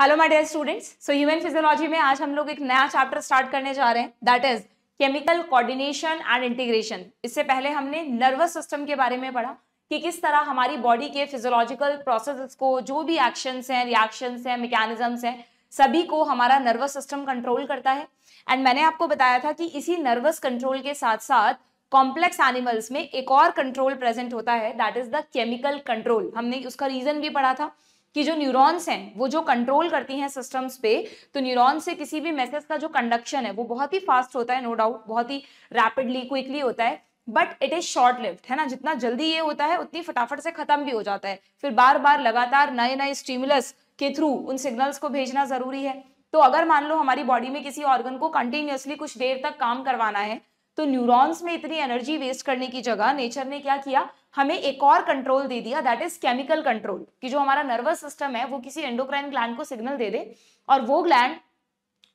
Hello my dear students so human physiology में आज हम लोग एक नया चैप्टर स्टार्ट करने जा रहे हैं that is chemical coordination and integration इससे पहले हमने नर्वस सिस्टम के बारे में पढ़ा कि किस तरह हमारी बॉडी के फिजियोलॉजिकल प्रोसेस को जो भी एक्शंस हैं रिएक्शंस हैं मैकेनिज्म्स हैं सभी को हमारा नर्वस सिस्टम कंट्रोल करता है एंड मैंने आपको बताया था कि इसी नर्वस कंट्रोल के साथ साथ कॉम्प्लेक्स एनिमल्स में एक और कंट्रोल प्रेजेंट होता है that is the chemical control हमने उसका रीजन भी पढ़ा था कि जो न्यूरॉन्स हैं वो जो कंट्रोल करती हैं सिस्टम्स पे तो न्यूरॉन से किसी भी मैसेज का जो कंडक्शन है वो बहुत ही फास्ट होता है नो no डाउट बहुत ही रैपिडली क्विकली होता है but it is short lift है ना जितना जल्दी ये होता है उतनी फटाफट से खत्म भी हो जाता है फिर बार बार लगातार नए नए स्टीमुलस के थ्रू उन सिग्नल्स को भेजना जरूरी है तो अगर मान लो हमारी बॉडी में किसी ऑर्गन को कंटिन्यूसली कुछ देर तक काम करवाना है तो न्यूरॉन्स में इतनी एनर्जी वेस्ट करने की जगह नेचर ने क्या किया हमें एक और कंट्रोल दे दिया दैट इज केमिकल कंट्रोल कि जो हमारा नर्वस सिस्टम है वो किसी एंडोक्राइन ग्लैंड को सिग्नल दे दे और वो ग्लैंड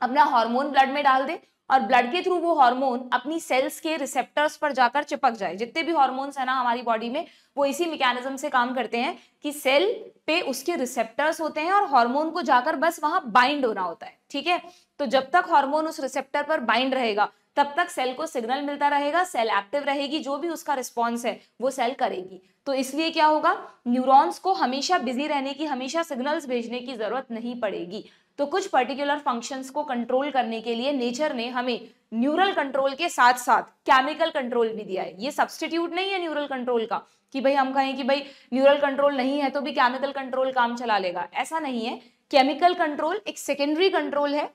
अपना हार्मोन ब्लड में डाल दे और ब्लड के थ्रू वो हार्मोन अपनी सेल्स के रिसेप्टर्स पर जाकर चिपक जाए जितने भी हॉर्मोन्स है ना हमारी बॉडी में वो इसी मैकेनिज्म से काम करते हैं कि सेल पे उसके रिसेप्टर्स होते हैं और हार्मोन को जाकर बस वहां बाइंड होना होता है ठीक है तो जब तक हार्मोन उस रिसेप्टर पर बाइंड रहेगा तब तक सेल को सिग्नल मिलता रहेगा सेल एक्टिव रहेगी जो भी उसका रिस्पॉन्स है वो सेल करेगी तो इसलिए क्या होगा न्यूरॉन्स को हमेशा बिजी रहने की हमेशा सिग्नल्स भेजने की जरूरत नहीं पड़ेगी तो कुछ पर्टिकुलर फंक्शंस को कंट्रोल करने के लिए नेचर ने हमें न्यूरल कंट्रोल के साथ साथ केमिकल कंट्रोल भी दिया है ये सब्सटीट्यूट नहीं है न्यूरल कंट्रोल का कि भाई हम कहें कि भाई न्यूरल कंट्रोल नहीं है तो भी केमिकल कंट्रोल काम चला लेगा ऐसा नहीं है केमिकल कंट्रोल एक सेकेंडरी कंट्रोल है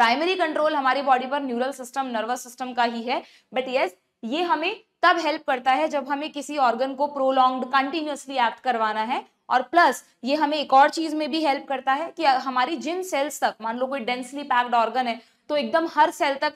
प्राइमरी कंट्रोल हमारी बॉडी पर न्यूरल सिस्टम नर्वस सिस्टम का ही है बट यस ये हमें तब हेल्प करता है जब हमें किसी ऑर्गन को प्रोलॉन्ग्ड कंटिन्यूसली एक्ट करवाना है और प्लस ये हमें एक और चीज में भी हेल्प करता है कि हमारी जिन सेल्स तक मान लो कोई डेंसली पैक्ड ऑर्गन है तो एकदम हर सेल तक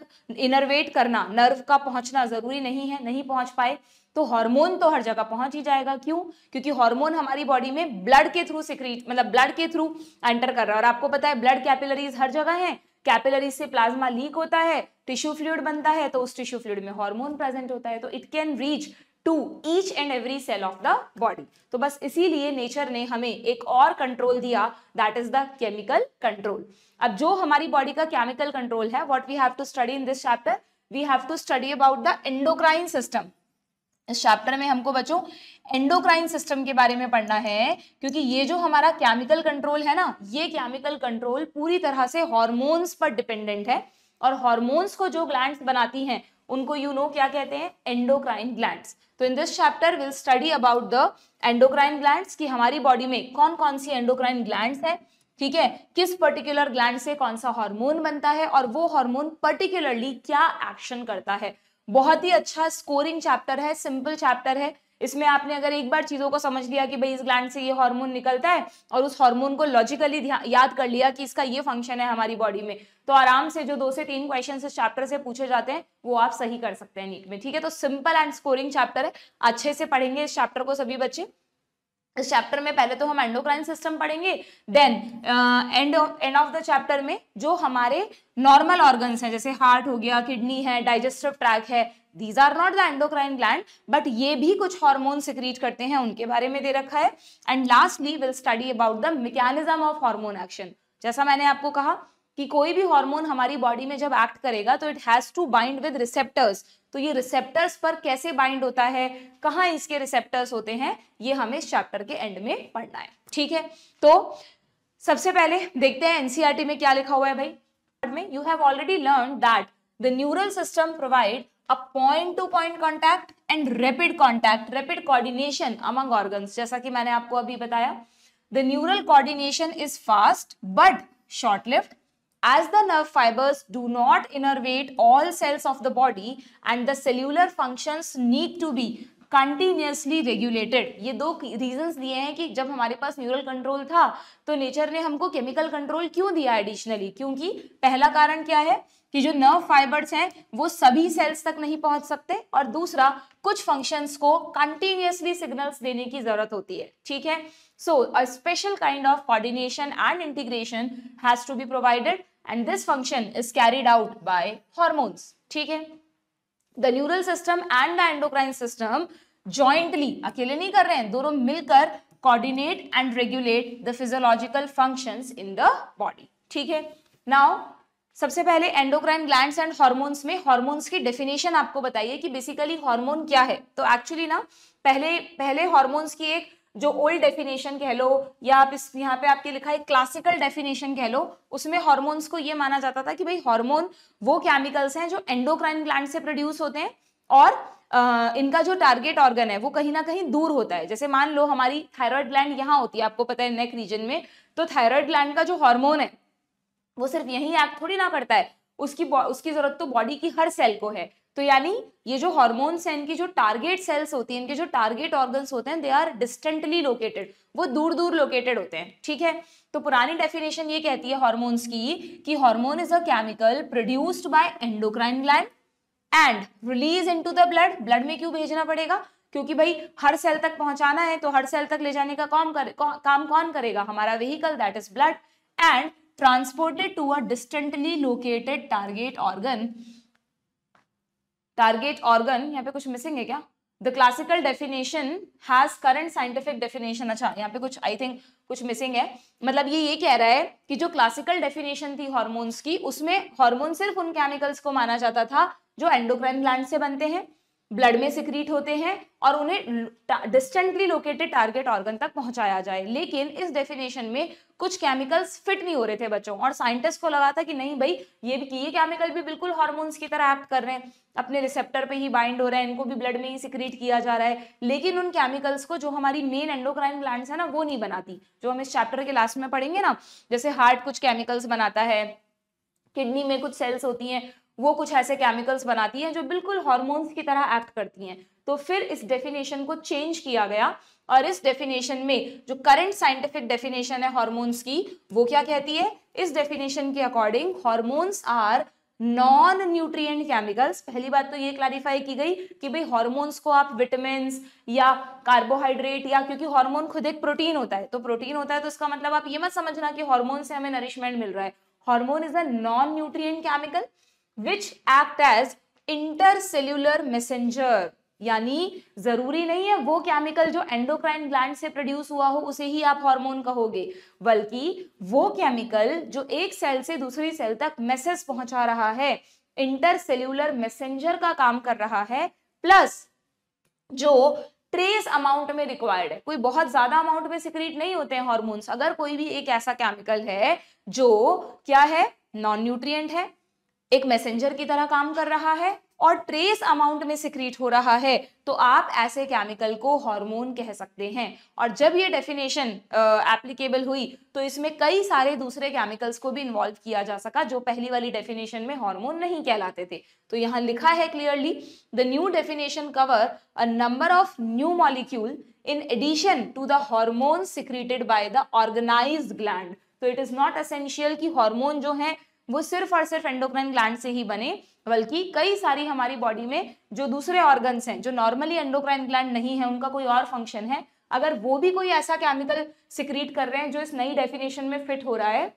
इनरवेट करना नर्व का पहुंचना जरूरी नहीं है नहीं पहुंच पाए तो हार्मोन तो हर जगह पहुंच ही जाएगा क्यों क्योंकि हार्मोन हमारी बॉडी में ब्लड के थ्रू सिक्रीट मतलब ब्लड के थ्रू एंटर कर रहा है और आपको पता है ब्लड कैपिलरीज हर जगह है कैपिलरी e से प्लाज्मा लीक होता है टिश्यू फ्लूड बनता है तो उस टिश्यू फ्लूड में हॉर्मोन प्रेजेंट होता है तो it can reach to each and every cell of the body तो बस इसीलिए नेचर ने हमें एक और कंट्रोल दिया that is the chemical control अब जो हमारी बॉडी का केमिकल कंट्रोल है what we have to study in this chapter we have to study about the endocrine system इस चैप्टर में हमको बच्चों एंडोक्राइन सिस्टम के बारे में पढ़ना है क्योंकि ये जो हमारा केमिकल कंट्रोल है ना ये केमिकल कंट्रोल पूरी तरह से हॉर्मोन्स पर डिपेंडेंट है और हॉर्मोन्स को जो ग्लैंड्स बनाती हैं उनको यू you नो know, क्या कहते हैं एंडोक्राइन ग्लैंड्स तो in this chapter will study about the endocrine gland की हमारी बॉडी में कौन कौन सी एंडोक्राइन ग्लैंड्स है ठीक है किस पर्टिकुलर ग्लैंड से कौन सा हार्मोन बनता है और वो हार्मोन पर्टिकुलरली क्या एक्शन करता है बहुत ही अच्छा स्कोरिंग चैप्टर है सिंपल चैप्टर है इसमें आपने अगर एक बार चीज़ों को समझ लिया कि भाई इस ग्लैंड से ये हार्मोन निकलता है और उस हार्मोन को लॉजिकली याद कर लिया कि इसका ये फंक्शन है हमारी बॉडी में तो आराम से जो दो से तीन क्वेश्चन इस चैप्टर से पूछे जाते हैं वो आप सही कर सकते हैं नीट में ठीक है तो सिंपल एंड स्कोरिंग चैप्टर है अच्छे से पढ़ेंगे इस चैप्टर को सभी बच्चे इस चैप्टर में पहले तो हम एंडोक्राइन सिस्टम पढ़ेंगे then and end of the chapter में जो हमारे नॉर्मल ऑर्गन्स हैं जैसे हार्ट हो गया किडनी है डाइजेस्टिव ट्रैक है these are not the endocrine gland but ये भी कुछ हार्मोन सिक्रीट करते हैं उनके बारे में दे रखा है and lastly will study about the mechanism of hormone action जैसा मैंने आपको कहा कि कोई भी हार्मोन हमारी बॉडी में जब एक्ट करेगा तो it has to bind with receptors तो ये रिसेप्टर्स पर कैसे बाइंड होता है कहाँ इसके रिसेप्टर्स होते हैं ये हमें इस चैप्टर के एंड में पढ़ना है ठीक है तो सबसे पहले देखते हैं एनसीआरटी e में क्या लिखा हुआ है भाई में you have already learn that the neural system provide a point to point contact and rapid contact rapid coordination among organ जैसा कि मैंने आपको अभी बताया the neural coordination is fast but short lift As the nerve fibers do not innervate all cells of the body and the cellular functions need to be continuously regulated ये दो reasons दिए हैं कि जब हमारे पास न्यूरल कंट्रोल था तो nature ने हमको केमिकल कंट्रोल क्यों दिया एडिशनली क्योंकि पहला कारण क्या है कि जो नर्व फाइबर्स हैं वो सभी सेल्स तक नहीं पहुंच सकते और दूसरा कुछ फंक्शंस को कंटिन्यूसली सिग्नल्स देने की जरूरत होती है ठीक है so a special kind of coordination and integration has to be provided and this function is carried out by hormones ठीक है the neural system and the endocrine system jointly अकेले नहीं कर रहे हैं दोनों मिलकर coordinate and regulate the physiological function in the body ठीक है नाउ सबसे पहले एंडोक्राइन ग्लैंड्स एंड हॉर्मोन्स में हार्मोन्स की डेफिनेशन आपको बताइए कि बेसिकली हार्मोन क्या है तो एक्चुअली ना पहले पहले हार्मोन्स की एक जो ओल्ड डेफिनेशन कह लो या आप इस यहाँ पे आपके लिखा है क्लासिकल डेफिनेशन कह लो उसमें हॉर्मोन्स को ये माना जाता था कि भाई हॉर्मोन वो केमिकल्स हैं जो एंडोक्राइन ग्लैंड से प्रोड्यूस होते हैं और आ, इनका जो टारगेट ऑर्गन है वो कहीं ना कहीं दूर होता है जैसे मान लो हमारी थायरॉयड ग्लैंड यहाँ होती है आपको पता है नेक रीजन में तो थायरॉयड ग्लैंड का जो हॉर्मोन है वो सिर्फ यही एक्ट थोड़ी ना करता है उसकी उसकी जरूरत तो बॉडी की हर सेल को है तो यानी ये जो हॉर्मोन्स हैं इनकी जो टारगेट सेल्स होती है इनके जो टारगेट ऑर्गन्स होते हैं दे आर डिस्टेंटली लोकेटेड वो दूर दूर लोकेटेड होते हैं ठीक है तो पुरानी डेफिनेशन ये कहती है हॉर्मोन्स की कि hormone is a chemical produced by endocrine gland and release to the blood blood में क्यों भेजना पड़ेगा क्योंकि भाई हर सेल तक पहुंचाना है तो हर सेल तक ले जाने का काम कर, काम कौन करेगा हमारा vehicle that is blood and transported to a distantly located target organ target organ यहाँ पे कुछ मिसिंग है क्या the classical definition has current scientific definition अच्छा यहाँ पे कुछ आई थिंक कुछ मिसिंग है मतलब ये ये कह रहा है कि जो क्लासिकल डेफिनेशन थी हॉर्मोन्स की उसमें हॉर्मोन सिर्फ उन केमिकल्स को माना जाता था जो एंडोक्राइन ग्लैंड से बनते हैं ब्लड में सिक्रीट होते हैं और उन्हें डिस्टेंटली लोकेटेड टारगेट ऑर्गन तक पहुंचाया जाए लेकिन इस डेफिनेशन में कुछ केमिकल्स फिट नहीं हो रहे थे बच्चों और साइंटिस्ट को लगा था कि नहीं भाई ये भी ये केमिकल भी बिल्कुल हार्मोन्स की तरह एक्ट कर रहे हैं अपने रिसेप्टर पे ही बाइंड हो रहा है इनको भी ब्लड में ही सिक्रीट किया जा रहा है लेकिन उन केमिकल्स को जो हमारी मेन एंडोक्राइन ग्लैंड है ना वो नहीं बनाती जो हम इस चैप्टर के लास्ट में पढ़ेंगे ना जैसे हार्ट कुछ केमिकल्स बनाता है किडनी में कुछ सेल्स होती हैं वो कुछ ऐसे केमिकल्स बनाती हैं जो बिल्कुल हॉर्मोन्स की तरह एक्ट करती हैं तो फिर इस डेफिनेशन को चेंज किया गया और इस डेफिनेशन में जो करंट साइंटिफिक डेफिनेशन है हॉर्मोन्स की वो क्या कहती है इस डेफिनेशन के according hormones are non nutrient chemicals पहली बात तो ये क्लैरिफाई की गई कि भाई हॉर्मोन्स को आप विटामिन या कार्बोहाइड्रेट या क्योंकि हॉर्मोन खुद एक प्रोटीन होता है तो प्रोटीन होता है तो उसका मतलब आप ये मत समझना कि हॉर्मोन से हमें नरिशमेंट मिल रहा है hormone is a non nutrient chemical which act as intercellular messenger यानी जरूरी नहीं है वो केमिकल जो एंडोक्राइन ग्लैंड से प्रोड्यूस हुआ हो उसे ही आप हार्मोन कहोगे बल्कि वो केमिकल जो एक सेल से दूसरी सेल तक मैसेज पहुंचा रहा है इंटरसेल्यूलर मैसेंजर का काम कर रहा है प्लस जो ट्रेस अमाउंट में रिक्वायर्ड है कोई बहुत ज्यादा अमाउंट में सिक्रीट नहीं होते हैं हॉर्मोन्स अगर कोई भी एक ऐसा केमिकल है जो क्या है नॉन न्यूट्रिएंट है एक मैसेंजर की तरह काम कर रहा है और ट्रेस अमाउंट में सिक्रीट हो रहा है तो आप ऐसे केमिकल को हार्मोन कह सकते हैं और जब ये डेफिनेशन एप्लीकेबल हुई तो इसमें कई सारे दूसरे केमिकल्स को भी इन्वॉल्व किया जा सका जो पहली वाली डेफिनेशन में हार्मोन नहीं कहलाते थे तो यहाँ लिखा है clearly the new definition cover a number of new molecule in addition to the hormone secreted by the organised gland तो इट इज नॉट असेंशियल कि हार्मोन जो है वो सिर्फ और सिर्फ एंडोक्राइन ग्लैंड से ही बने बल्कि कई सारी हमारी बॉडी में जो दूसरे ऑर्गन्स हैं जो नॉर्मली एंडोक्राइन ग्लैंड नहीं है उनका कोई और फंक्शन है अगर वो भी कोई ऐसा केमिकल सिक्रीट कर रहे हैं जो इस नई डेफिनेशन में फिट हो रहा है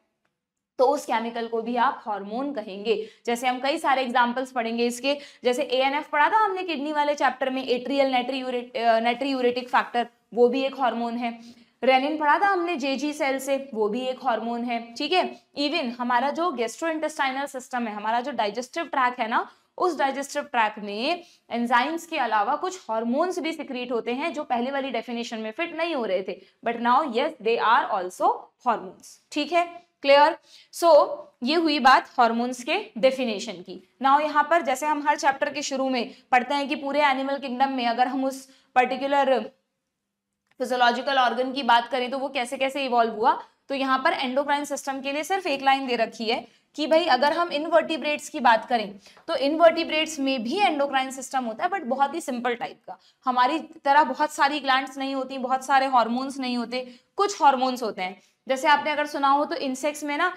तो उस केमिकल को भी आप हार्मोन कहेंगे जैसे हम कई सारे एग्जाम्पल्स पढ़ेंगे इसके जैसे ए पढ़ा था हमने किडनी वाले चैप्टर में atrial natriuretic natriuretic factor वो भी एक हार्मोन है रेनिन पढ़ा था हमने जेजी सेल से वो भी एक हार्मोन है ठीक है इवन हमारा जो गेस्ट्रो इंटेस्टाइनल सिस्टम है हमारा जो डाइजेस्टिव ट्रैक है ना उस डाइजेस्टिव ट्रैक में एंजाइम्स के अलावा कुछ हॉर्मोन्स भी सिक्रीट होते हैं जो पहले वाली डेफिनेशन में फिट नहीं हो रहे थे but now yes they are also hormones ठीक है क्लियर सो so, ये हुई बात हॉर्मोन्स के डेफिनेशन की नाउ यहाँ पर जैसे हम हर चैप्टर के शुरू में पढ़ते हैं कि पूरे एनिमल किंगडम में अगर हम उस पर्टिकुलर फिजोलॉजिकल ऑर्गन की बात करें तो वो कैसे कैसे इवॉल्व हुआ तो यहाँ पर एंडोक्राइन सिस्टम के लिए सिर्फ एक लाइन दे रखी है कि भाई अगर हम इनवर्टिब्रेट्स की बात करें तो इनवर्टिब्रेट्स में भी एंडोक्राइन सिस्टम होता है बट बहुत ही सिंपल टाइप का हमारी तरह बहुत सारी ग्लैंड्स नहीं होती बहुत सारे हॉर्मोन्स नहीं होते कुछ हॉर्मोन्स होते हैं जैसे आपने अगर सुना हो तो इंसेक्ट्स में ना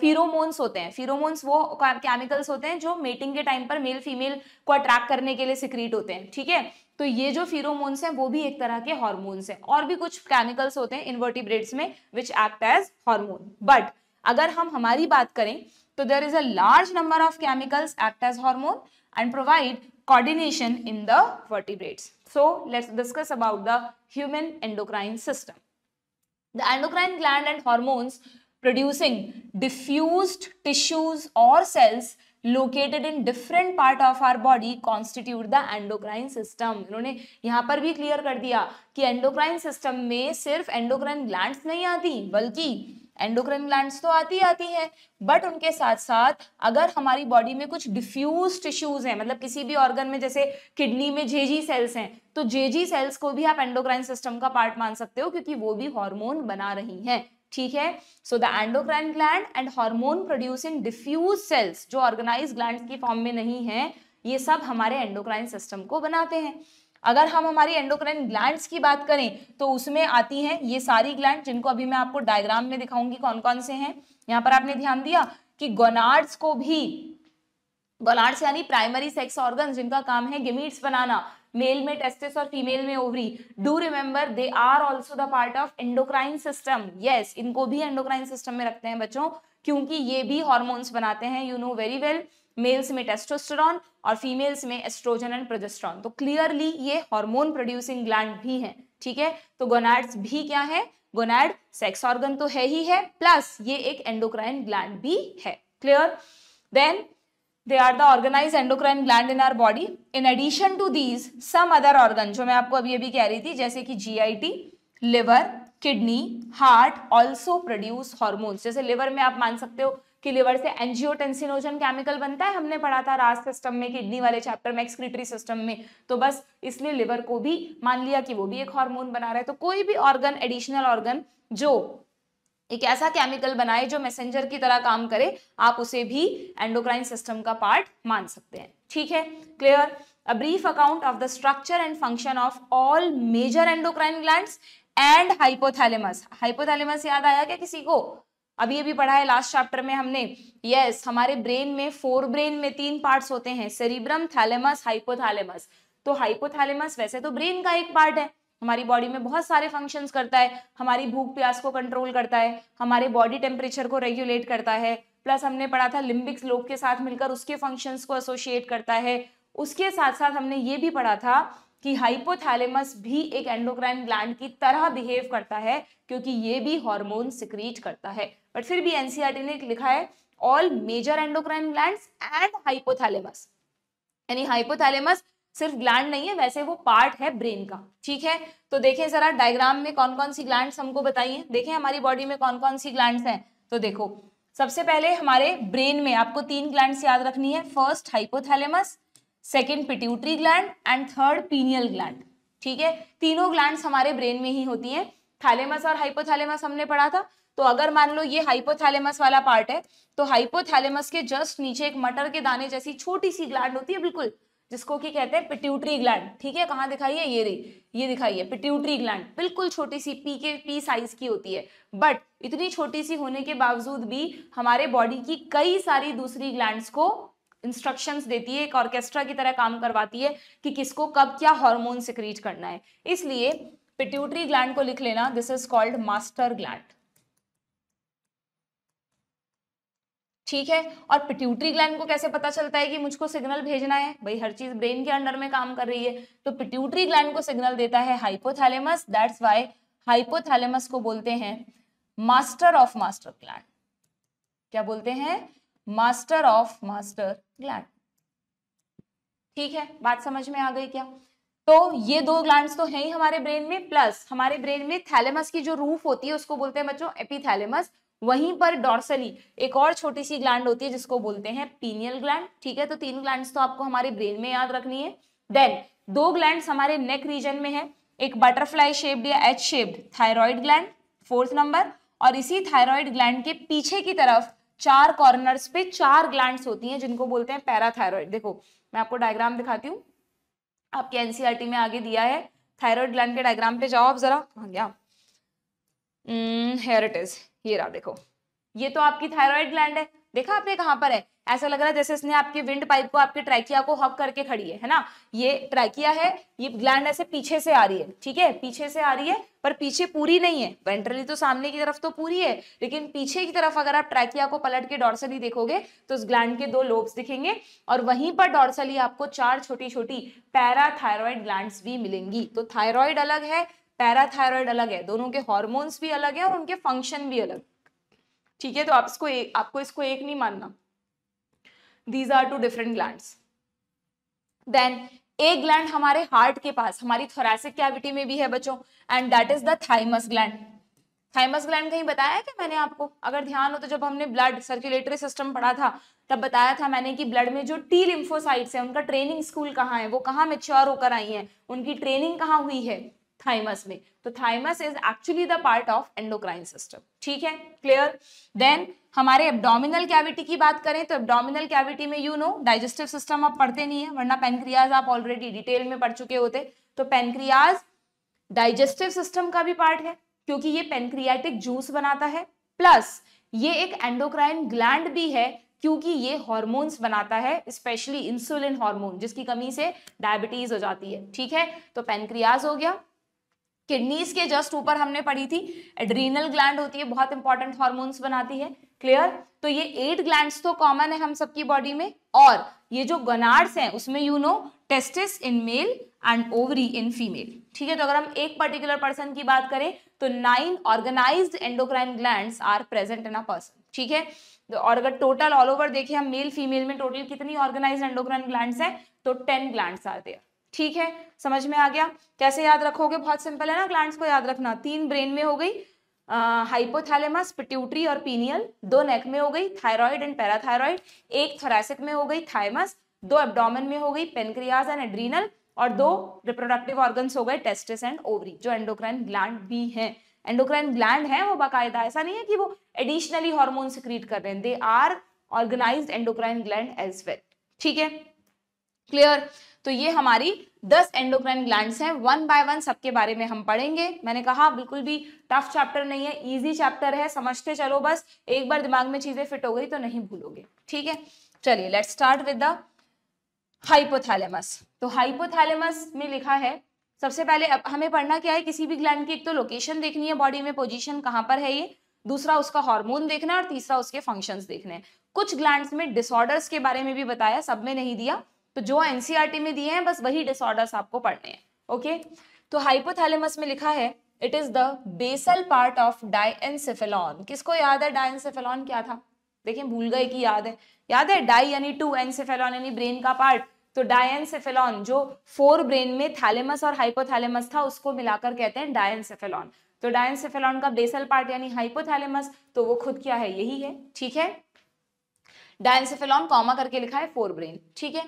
फीरोमोन्स होते हैं फीरोमोन्स वो केमिकल्स होते हैं जो मेटिंग के टाइम पर मेल फीमेल को अट्रैक्ट करने के लिए सिक्रीट होते हैं ठीक है तो ये जो फिरोमोन्स हैं वो भी एक तरह के हॉर्मोन्स हैं और भी कुछ केमिकल्स होते हैं इन्वर्टिब्रेट्स में which act as hormone but अगर हम हमारी बात करें तो there is a large number of chemicals act as hormone and provide coordination in the vertebrates so let's discuss about the human endocrine system the endocrine gland and hormones producing diffuse tissues और cells located in different part of our body constitute the endocrine system इन्होंने यहाँ पर भी clear कर दिया कि endocrine system में सिर्फ एंडोक्राइन ग्लैंड नहीं आती बल्कि एंडोक्राइन ग्लैंड तो आती आती हैं बट उनके साथ साथ अगर हमारी बॉडी में कुछ डिफ्यूज टिश्यूज हैं मतलब किसी भी ऑर्गन में जैसे किडनी में जेजी सेल्स हैं तो जेजी सेल्स को भी आप एंडोक्राइन सिस्टम का पार्ट मान सकते हो क्योंकि वो भी हॉर्मोन बना रही हैं ठीक है so the endocrine gland and hormone in diffuse cells जो ऑर्गेनाइज ग्लैंड की फॉर्म में नहीं है ये सब हमारे एंडोक्राइन सिस्टम को बनाते हैं अगर हम हमारी एंडोक्राइन ग्लैंड्स की बात करें तो उसमें आती हैं ये सारी ग्लैंड जिनको अभी मैं आपको डायग्राम में दिखाऊंगी कौन कौन से हैं यहाँ पर आपने ध्यान दिया कि गोनार्ड्स को भी गोनार्ड्स यानी प्राइमरी सेक्स ऑर्गन जिनका काम है गिमीट्स बनाना मेल में टेस्टिस और फीमेल में ovary do remember they are also the part of endocrine system yes इनको भी एंडोक्राइन सिस्टम में रखते हैं बच्चों क्योंकि ये भी हॉर्मोन्स बनाते हैं you know very well males में टेस्टोस्टेरॉन और फीमेल्स में एस्ट्रोजन एंड प्रोजेस्ट्रॉन तो क्लियरली ये हॉर्मोन प्रोड्यूसिंग ग्लैंड भी हैं ठीक है तो गोनाड्स भी क्या है गोनाड सेक्स ऑर्गन तो है ही है प्लस ये एक एंडोक्राइन ग्लैंड भी है clear then they are the organised endocrine gland in our body in addition to these some other organ जो मैं आपको अभी अभी कह रही थी जैसे कि टी liver kidney heart also produce hormones जैसे लिवर में आप मान सकते हो कि लिवर से एंजियोटेंसिनोजन केमिकल बनता है हमने पढ़ा था रास सिस्टम में किडनी वाले चैप्टर में एक्सक्रिटरी सिस्टम में तो बस इसलिए लिवर को भी मान लिया कि वो भी एक हार्मोन बना रहा है तो कोई भी ऑर्गन एडिशनल ऑर्गन जो एक ऐसा केमिकल बनाए जो मैसेंजर की तरह काम करे आप उसे भी एंडोक्राइन सिस्टम का पार्ट मान सकते हैं ठीक है clear a brief account of the structure and function of all major endocrine gland and hypothalamus hypothalamus याद आया क्या किसी को अभी अभी पढ़ा है लास्ट चैप्टर में हमने यस yes, हमारे ब्रेन में फोर ब्रेन में तीन पार्ट्स होते हैं सेरिब्रम थैलेमस हाइपोथैलेमस तो हाइपोथैलेमस वैसे तो ब्रेन का एक पार्ट है हमारी बॉडी में बहुत सारे फंक्शंस करता है हमारी भूख प्यास को कंट्रोल करता है हमारे बॉडी टेम्परेचर को रेगुलेट करता है प्लस हमने पढ़ा था लिम्बिक लोब के साथ मिलकर उसके फंक्शंस को एसोशिएट करता है उसके साथ साथ हमने ये भी पढ़ा था कि हाइपोथैलेमस भी एक एंडोक्राइन ग्लैंड की तरह बिहेव करता है क्योंकि ये भी हार्मोन सिक्रीट करता है बट फिर भी एनसीईआरटी e ने लिखा है all major endocrine gland and hypothalamus यानी हाइपोथैलेमस सिर्फ ग्लैंड नहीं है वैसे वो पार्ट है ब्रेन का ठीक है तो देखें जरा डायग्राम में कौन कौन सी ग्लैंड हमको बताइए देखें हमारी बॉडी में कौन कौन सी ग्लैंड हैं तो देखो सबसे पहले हमारे ब्रेन में आपको तीन ग्लैंड याद रखनी है first hypothalamus second pituitary gland and third pineal gland ठीक है तीनों ग्लैंड हमारे ब्रेन में ही होती है थैलेमस और हाइपोथैलेमस हमने पढ़ा था तो अगर मान लो ये हाइपोथैलेमस वाला पार्ट है तो हाइपोथैलेमस के जस्ट नीचे एक मटर के दाने जैसी छोटी सी ग्लैंड होती है बिल्कुल जिसको कि कहते हैं पिट्यूटरी ग्लैंड ठीक है कहाँ दिखाई है ये रही ये दिखाई है पिट्यूटरी ग्लैंड बिल्कुल छोटी सी पी के पी साइज की होती है बट इतनी छोटी सी होने के बावजूद भी हमारे बॉडी की कई सारी दूसरी ग्लैंड को इंस्ट्रक्शंस देती है एक ऑर्केस्ट्रा की तरह काम करवाती है कि किसको कब क्या हार्मोन सिक्रीट करना है इसलिए पिट्यूटरी ग्लैंड को लिख लेना this is called master gland ठीक है और पिट्यूटरी ग्लैंड को कैसे पता चलता है कि मुझको सिग्नल भेजना है भाई हर चीज ब्रेन के अंडर में काम कर रही है तो पिट्यूटरी ग्लैंड को सिग्नल देता है हाइपोथैलेमस दैट्स वाई हाइपोथैलेमस को बोलते हैं मास्टर ऑफ मास्टर ग्लैंड क्या बोलते हैं मास्टर ऑफ मास्टर ग्लैंड ठीक है बात समझ में आ गई क्या तो ये दो ग्लैंड्स तो हैं ही हमारे ब्रेन में प्लस हमारे ब्रेन में थैलेमस की जो रूफ होती है उसको बोलते हैं बच्चों एपीथैलेमस वहीं पर डॉर्सली एक और छोटी सी ग्लैंड होती है जिसको बोलते हैं पीनियल ग्लैंड ठीक है तो तीन ग्लैंड तो आपको हमारे ब्रेन में याद रखनी है देन दो ग्लैंड हमारे नेक रीजन में है एक बटरफ्लाई शेप्ड या H shaped thyroid gland fourth number और इसी थायराइड ग्लैंड के पीछे की तरफ चार कॉर्नर्स पे चार ग्लैंड्स होती हैं जिनको बोलते हैं पैराथायरॉयड देखो मैं आपको डायग्राम दिखाती हूँ आपके एनसीआरटी e में आगे दिया है थायराइड ग्लैंड के डायग्राम पे जाओ आप जरा हाँ गया हेयर इट इज़ ये रहा देखो ये तो आपकी थायराइड ग्लैंड है देखा आपने कहां पर है ऐसा लग रहा है जैसे इसने आपके विंड पाइप को आपके ट्रैकिया को हक करके खड़ी है है ना ये ट्रैकिया है ये ग्लैंड ऐसे पीछे से आ रही है ठीक है पीछे से आ रही है पर पीछे पूरी नहीं है वेंट्रली तो सामने की तरफ तो पूरी है लेकिन पीछे की तरफ अगर आप ट्रैकिया को पलट के डॉर्सली देखोगे तो उस ग्लैंड के दो लोब्स दिखेंगे और वहीं पर डॉर्सली आपको चार छोटी छोटी पैराथायरॉयड ग्लैंड भी मिलेंगी तो थायरॉयड अलग है पैराथायरॉयड अलग है दोनों के हॉर्मोन्स भी अलग है और उनके फंक्शन भी अलग ठीक है तो आप इसको एक, आपको इसको एक नहीं मानना these are two different gland then एक ग्लैंड हमारे हार्ट के पास हमारी थोरासिक कैविटी में भी है बच्चों and that is the thymus gland thymus gland कहीं बताया है कि मैंने आपको अगर ध्यान हो तो जब हमने ब्लड सर्कुलेटरी सिस्टम पढ़ा था तब बताया था मैंने कि ब्लड में जो टी लिम्फोसाइट्स है उनका ट्रेनिंग स्कूल कहाँ है वो कहाँ मेच्योर होकर आई है उनकी ट्रेनिंग कहाँ हुई है थाइमस में तो thymus is actually the part of endocrine system ठीक है क्लियर देन हमारे एब्डोमिनल कैविटी की बात करें तो एब्डोमिनल कैविटी में यू नो डाइजेस्टिव सिस्टम आप पढ़ते नहीं है वरना पेनक्रियाज आप ऑलरेडी डिटेल में पढ़ चुके होते तो पेनक्रियाज डाइजेस्टिव सिस्टम का भी पार्ट है क्योंकि ये पेनक्रियाटिक जूस बनाता है प्लस ये एक एंडोक्राइन ग्लैंड भी है क्योंकि ये हॉर्मोन्स बनाता है स्पेशली इंसुलिन हार्मोन जिसकी कमी से डायबिटीज हो जाती है ठीक है तो पेनक्रियाज हो गया किडनीज के जस्ट ऊपर हमने पढ़ी थी एड्रीनल ग्लैंड होती है बहुत इंपॉर्टेंट हॉर्मोन्स बनाती है क्लियर तो ये एट ग्लैंड तो कॉमन है हम सबकी बॉडी में और ये जो गनार्ड्स हैं उसमें you know testis in male and ovary in female ठीक है तो अगर हम एक पर्टिकुलर पर्सन की बात करें तो nine organise endocrine gland are present in a person ठीक है तो और अगर टोटल ऑल ओवर देखें हम मेल फीमेल में टोटल कितनी ऑर्गेनाइज एंडोक्राइन ग्लैंड है तो टेन ग्लैंड आर देर ठीक है समझ में आ गया कैसे याद रखोगे बहुत सिंपल है ना ग्लैंड को याद रखना तीन ब्रेन में हो गई हाइपोथैलेमस पिट्यूटरी और पीनियल दो नेक में हो गई थायराइड एंड पैराथायराइड एक थोरासिक में हो गई थाइमस दो एब्डोमेन में हो गई पेनक्रियाज एंड एड्रीनल और दो रिप्रोडक्टिव ऑर्गन्स हो गए टेस्टिस एंड ओवरी जो एंडोक्राइन ग्लैंड भी हैं एंडोक्राइन ग्लैंड है वो बाकायदा ऐसा नहीं है कि वो एडिशनली हार्मोन सिक्रीट कर रहे हैं they are organised endocrine gland as well ठीक है क्लियर तो ये हमारी दस एंडोक्राइन ग्लैंड्स हैं वन बाय वन सबके बारे में हम पढ़ेंगे मैंने कहा बिल्कुल भी टफ चैप्टर नहीं है इजी चैप्टर है समझते चलो बस एक बार दिमाग में चीजें फिट हो गई तो नहीं भूलोगे ठीक है चलिए let start with the hypothalamus तो हाइपोथैलेमस में लिखा है सबसे पहले अब हमें पढ़ना क्या है किसी भी ग्लैंड की एक तो लोकेशन देखनी है बॉडी में पोजिशन कहाँ पर है ये दूसरा उसका हार्मोन देखना है और तीसरा उसके फंक्शंस देखने है कुछ ग्लैंड्स में डिसऑर्डर्स के बारे में भी बताया सब में नहीं दिया तो जो एनसीईआरटी e में दिए हैं बस वही डिसऑर्डर्स आपको पढ़ने हैं ओके तो हाइपोथैलेमस में लिखा है it is the basal part of diencephalon किसको याद है डाइएनसेफेलॉन क्या था देखिए भूल गए कि याद है याद है डाई यानी टू एनसेफेलॉन यानी ब्रेन का पार्ट तो डायनसेफेलॉन जो फोर ब्रेन में थैलेमस और हाइपोथैलेमस था उसको मिलाकर कहते हैं डायनसेफेलॉन तो डायनसेफेलॉन का बेसल पार्ट यानी हाइपोथैलेमस तो वो खुद क्या है यही है ठीक है डायनसेफेलॉन कॉमा करके लिखा है फोर ब्रेन ठीक है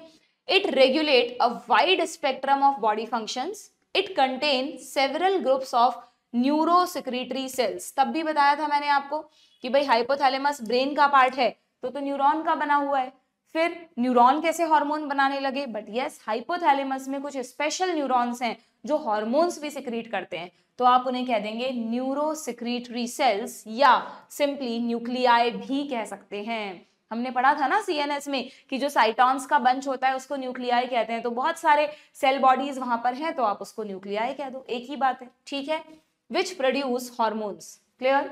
It regulate a wide spectrum of body functions. It contain several groups of neurosecretory cells तब भी बताया था मैंने आपको कि भाई हाइपोथैलेमस ब्रेन का पार्ट है तो तो न्यूरॉन का बना हुआ है फिर न्यूरॉन कैसे हार्मोन बनाने लगे बट यस हाइपोथैलेमस में कुछ स्पेशल न्यूरॉन्स हैं जो हार्मोन्स भी सिक्रीट करते हैं तो आप उन्हें कह देंगे न्यूरोसिक्रीटरी सेल्स या सिंपली न्यूक्लियाई भी कह सकते हैं हमने पढ़ा था ना सीएनएस में कि जो साइटॉन्स का बंच होता है उसको न्यूक्लियाई कहते हैं तो बहुत सारे सेल बॉडीज वहां पर हैं तो आप उसको न्यूक्लियाई कह दो एक ही बात है ठीक है which produce hormones clear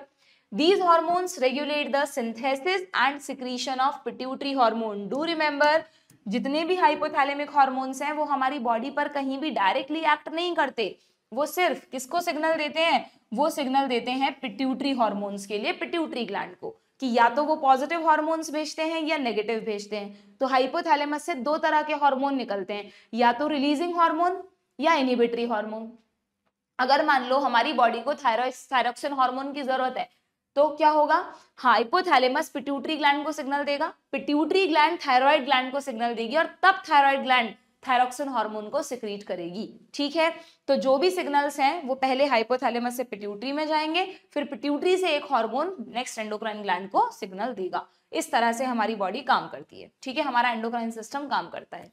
these hormones regulate the synthesis and secretion of pituitary hormone do remember जितने भी हाइपोथैलेमिक हॉर्मोन्स हैं वो हमारी बॉडी पर कहीं भी डायरेक्टली एक्ट नहीं करते वो सिर्फ किसको सिग्नल देते हैं वो सिग्नल देते हैं पिट्यूटरी हॉर्मोन्स के लिए पिट्यूटरी ग्लैंड को कि या तो वो पॉजिटिव हार्मोन्स भेजते हैं या नेगेटिव भेजते हैं तो हाइपोथैलेमस से दो तरह के हार्मोन निकलते हैं या तो रिलीजिंग हार्मोन या इनिबिटरी हार्मोन अगर मान लो हमारी बॉडी को थायरोक्सिन हार्मोन की जरूरत है तो क्या होगा हाइपोथैलेमस पिट्यूटरी ग्लैंड को सिग्नल देगा पिट्यूटरी ग्लैंड थायराइड ग्लैंड को सिग्नल देगी और तब थायराइड ग्लैंड थायरोक्सिन हार्मोन को सिक्रीट करेगी ठीक है तो जो भी सिग्नल्स हैं वो पहले हाइपोथैलेमस से पिट्यूटरी में जाएंगे फिर पिट्यूटरी से एक हार्मोन नेक्स्ट एंडोक्राइन ग्लैंड को सिग्नल देगा इस तरह से हमारी बॉडी काम करती है ठीक है हमारा एंडोक्राइन सिस्टम काम करता है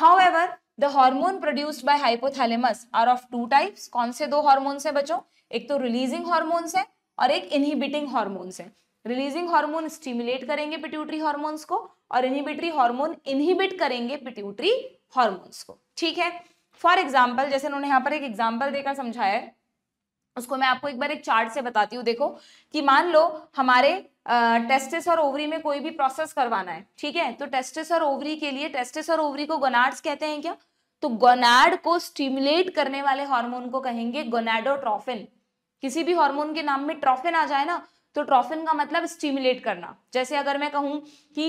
however the hormone produced by hypothalamus are of two types कौन से दो हॉर्मोन्स है बच्चों एक तो रिलीजिंग हॉर्मोन्स है और एक इनहिबिटिंग हॉर्मोन्स है रिलीजिंग हार्मोन स्टिमुलेट करेंगे पिट्यूटरी हार्मोन्स को और इनहिबिटरी हार्मोन इनहिबिट करेंगे पिट्यूटरी हार्मोन्स को ठीक है फॉर एग्जाम्पल जैसे उन्होंने यहाँ पर एक एग्जाम्पल देकर समझाया है उसको मैं आपको एक बार एक चार्ट से बताती हूँ देखो कि मान लो हमारे टेस्टिस और ओवरी में कोई भी प्रोसेस करवाना है ठीक है तो टेस्टिस और ओवरी के लिए टेस्टिस और ओवरी को गोनाड्स कहते हैं क्या तो गोनाड को स्टिमुलेट करने वाले हार्मोन को कहेंगे गोनाडोट्रोफिन किसी भी हार्मोन के नाम में ट्रोफिन आ जाए ना तो ट्रॉफिन का मतलब स्टिमुलेट करना जैसे अगर मैं कहूँ कि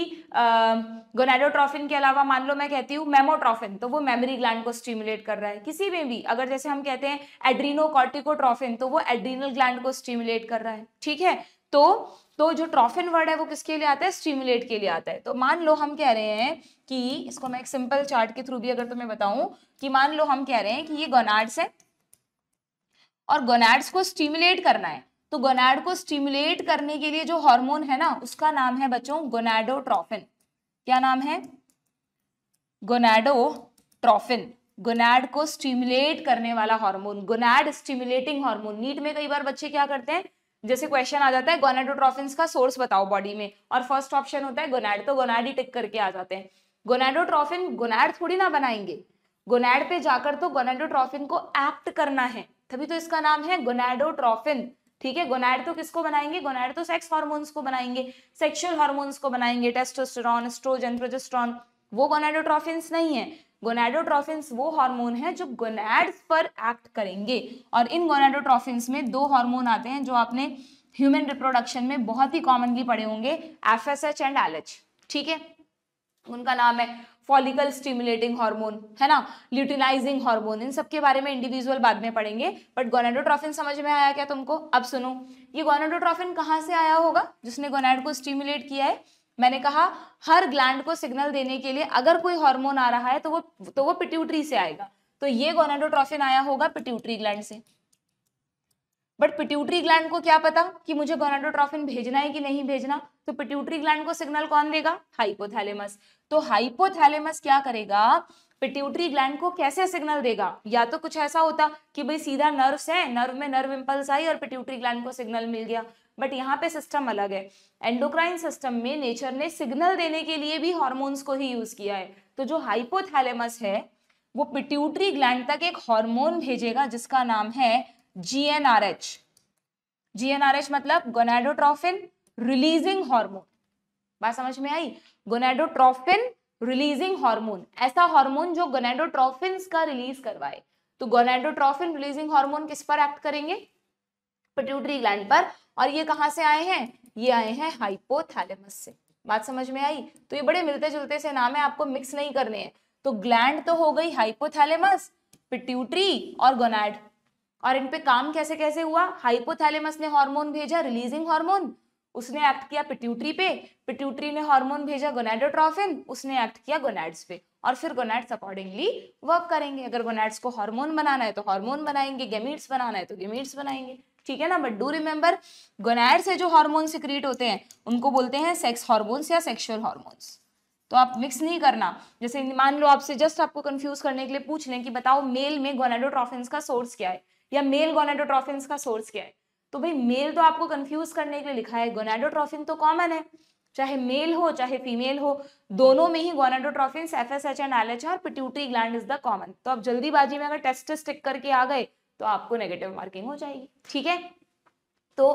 गोनेडोट्रॉफिन के अलावा मान लो मैं कहती हूँ मेमोट्रॉफिन तो वो मेमोरी ग्लैंड को स्टिमुलेट कर रहा है किसी में भी अगर जैसे हम कहते हैं एड्रीनोकॉर्टिकोट्रॉफिन तो वो एड्रीनल ग्लैंड को स्टिमुलेट कर रहा है ठीक है तो तो जो ट्रॉफिन वर्ड है वो किसके लिए आता है स्टिमुलेट के लिए आता है तो मान लो हम कह रहे हैं कि इसको मैं एक सिंपल चार्ट के थ्रू भी अगर तुम्हें बताऊं कि मान लो हम कह रहे हैं कि ये गोनाड्स है और गोनाड्स को स्टिमुलेट करना है तो गोनाड को स्टिमुलेट करने के लिए जो हार्मोन है ना उसका नाम है बच्चों गोनाडोट्रोफिन क्या नाम है गोनाडोट्रोफिन गोनाड को स्टिमुलेट करने वाला hormone gonad stimulating hormone NEET में कई बार बच्चे क्या करते हैं जैसे क्वेश्चन आ जाता है गोनाडोट्रोफिन का सोर्स बताओ बॉडी में और फर्स्ट ऑप्शन होता है गोनाड तो गोनाड ही टिक करके आ जाते हैं गोनाडोट्रोफिन गोनाड थोड़ी ना बनाएंगे गोनाड पे जाकर तो गोनाडोट्रोफिन को एक्ट करना है तभी तो इसका नाम है गोनाडोट्रोफिन ठीक है गोनाइड तो किसको बनाएंगे गोनाइड तो सेक्स हार्मोन्स को बनाएंगे सेक्सुअल हार्मोन्स को बनाएंगे टेस्टोस्टेरॉन एस्ट्रोजन प्रोजेस्ट्रॉन वो गोनाडोट्रॉफिन्स नहीं है गोनाइडोट्रॉफिन्स वो हार्मोन है जो गोनाइड्स पर एक्ट करेंगे और इन गोनाडोट्रॉफिन्स में दो हार्मोन आते हैं जो आपने ह्यूमन रिप्रोडक्शन में बहुत ही कॉमनली पड़े होंगे F S H and L H ठीक है उनका नाम है फॉलिकल स्टिमुलेटिंग हार्मोन है ना ल्यूटिलाइजिंग हार्मोन इन सबके बारे में इंडिविजुअल बाद में पढ़ेंगे बट गोनाडोट्रॉफिन समझ में आया क्या तुमको अब सुनो ये गोनाडोट्रॉफिन कहाँ से आया होगा जिसने गोनाइड को स्टिमुलेट किया है मैंने कहा हर ग्लैंड को सिग्नल देने के लिए अगर कोई हार्मोन आ रहा है तो वो तो वो पिट्यूटरी से आएगा तो ये गोनाडोट्रॉफिन आया होगा पिट्यूटरी ग्लैंड से बट पिट्यूटरी ग्लैंड को क्या पता कि मुझे गोनाडोट्रॉफिन भेजना है कि नहीं भेजना तो पिट्यूटरी ग्लैंड को सिग्नल कौन देगा हाइपोथैलेमस तो हाइपोथैलेमस क्या करेगा पिट्यूटरी ग्लैंड को कैसे सिग्नल देगा या तो कुछ ऐसा होता कि भाई सीधा नर्व्स है नर्व में नर्व इम्पल्स आई और पिट्यूटरी ग्लैंड को सिग्नल मिल गया बट यहाँ पे सिस्टम अलग है एंडोक्राइन सिस्टम में नेचर ने सिग्नल देने के लिए भी हॉर्मोन्स को ही यूज किया है तो जो हाइपोथैलेमस है वो पिट्यूटरी ग्लैंड तक एक हार्मोन भेजेगा जिसका नाम है जीएनआरएच जीएनआरएच मतलब गोनेडोट्रोफिन रिलीजिंग हार्मोन बात समझ में आई गोनेडोट्रोफिन रिलीजिंग हार्मोन ऐसा हार्मोन जो गोनेडोट्रोफिन का रिलीज करवाए तो गोनेडोट्रोफिन रिलीजिंग हार्मोन किस पर एक्ट करेंगे पिट्यूटरी ग्लैंड पर और ये कहाँ से आए हैं ये आए हैं हाइपोथैलेमस से बात समझ में आई तो ये बड़े मिलते जुलते से नाम है आपको मिक्स नहीं करने हैं तो ग्लैंड तो हो गई हाइपोथैलेमस पिट्यूटरी और गोनाइड और इन पे काम कैसे कैसे हुआ हाइपोथैलेमस ने हार्मोन भेजा रिलीजिंग हार्मोन उसने एक्ट किया पिट्यूटरी पे पिट्यूटरी ने हार्मोन भेजा गोनेडोट्रॉफिन उसने एक्ट किया गोनाइड्स पे और फिर गोनाइड्स अकॉर्डिंगली वर्क करेंगे अगर गोनेड्स को हार्मोन बनाना है तो हार्मोन बनाएंगे गेमीट्स बनाना है तो गेमीट्स बनाएंगे ठीक है ना बट डू रिमेंबर गोनाड से जो हार्मोन सिक्रीट होते हैं उनको बोलते हैं सेक्स हार्मोन्स या सेक्सुअल हार्मोन्स तो आप मिक्स नहीं करना जैसे मान लो आपसे जस्ट आपको कंफ्यूज करने के लिए पूछ लें कि बताओ मेल में गोनेडोट्रॉफिन का सोर्स क्या है या मेल गोनेडोट्रॉफिन का सोर्स क्या है तो भाई मेल तो आपको कंफ्यूज करने के लिए लिखा है गोनेडोट्रॉफिन तो कॉमन है चाहे मेल हो चाहे फीमेल हो दोनों में ही gonadotrophin F S H and L H और pituitary gland is the common तो आप जल्दीबाजी में अगर टेस्ट स्टिक करके आ गए तो आपको नेगेटिव मार्किंग हो जाएगी ठीक है तो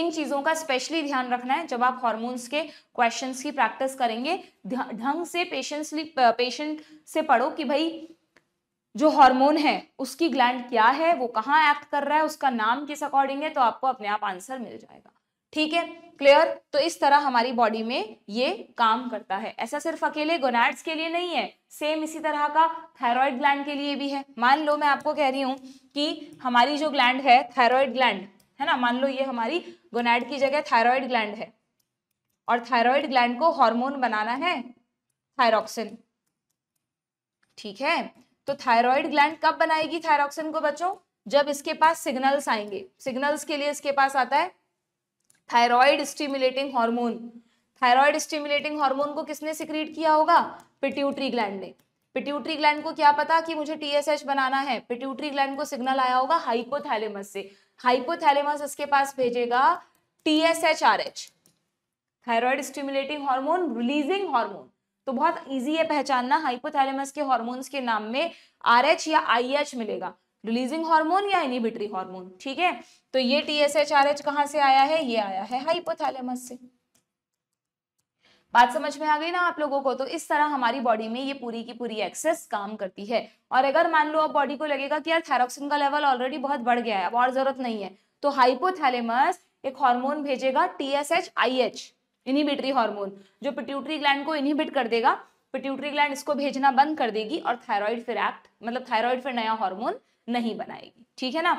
इन चीज़ों का स्पेशली ध्यान रखना है जब आप हॉर्मोन्स के क्वेश्चंस की प्रैक्टिस करेंगे ढंग से पेशेंसली पेशेंट से पढ़ो कि भाई जो हार्मोन है उसकी ग्लैंड क्या है वो कहाँ एक्ट कर रहा है उसका नाम किस अकॉर्डिंग है तो आपको अपने आप आंसर मिल जाएगा ठीक है क्लियर तो इस तरह हमारी बॉडी में ये काम करता है ऐसा सिर्फ अकेले गोनाइड्स के लिए नहीं है सेम इसी तरह का थायराइड ग्लैंड के लिए भी है मान लो मैं आपको कह रही हूँ कि हमारी जो ग्लैंड है थायराइड ग्लैंड है ना मान लो ये हमारी गोनाइड की जगह थायराइड ग्लैंड है और थायराइड ग्लैंड को हार्मोन बनाना है थायरोक्सिन ठीक है तो थायराइड ग्लैंड कब बनाएगी थायरोक्सिन को बच्चों जब इसके पास सिग्नल्स आएंगे सिग्नल्स के लिए इसके पास आता है thyroid stimulating hormone thyroid stimulating hormone को किसने सिक्रीट किया होगा पिट्यूटरी ग्लैंड ने पिट्यूटरी ग्लैंड को क्या पता कि मुझे टीएसएच बनाना है पिट्यूटरी ग्लैंड को सिग्नल आया होगा हाइपोथैलेमस से हाइपोथैलेमस इसके पास भेजेगा TSHRH thyroid stimulating hormone releasing hormone तो बहुत ईजी है पहचानना हाइपोथैलेमस के हॉर्मोन्स के नाम में आर या आई मिलेगा रिलीजिंग हार्मोन या इनिबिटरी हार्मोन ठीक है तो ये T S H R H कहा से आया है ये आया है हाइपोथैलेमस से बात समझ में आ गई ना आप लोगों को तो इस तरह हमारी बॉडी में ये पूरी की पूरी एक्सेस काम करती है और अगर मान लो आप बॉडी को लगेगा कि यार थैरोक्सिन का लेवल ऑलरेडी बहुत बढ़ गया है अब और जरूरत नहीं है तो हाइपोथैलेमस एक हार्मोन भेजेगा TSH IH I H inhibitory hormone जो पिट्यूटरी ग्लैंड को इनिबिट कर देगा पिट्यूटरी ग्लैंड इसको भेजना बंद कर देगी और थायराइड फिर एक्ट मतलब थायराइड फिर नया हार्मोन नहीं बनाएगी ठीक है ना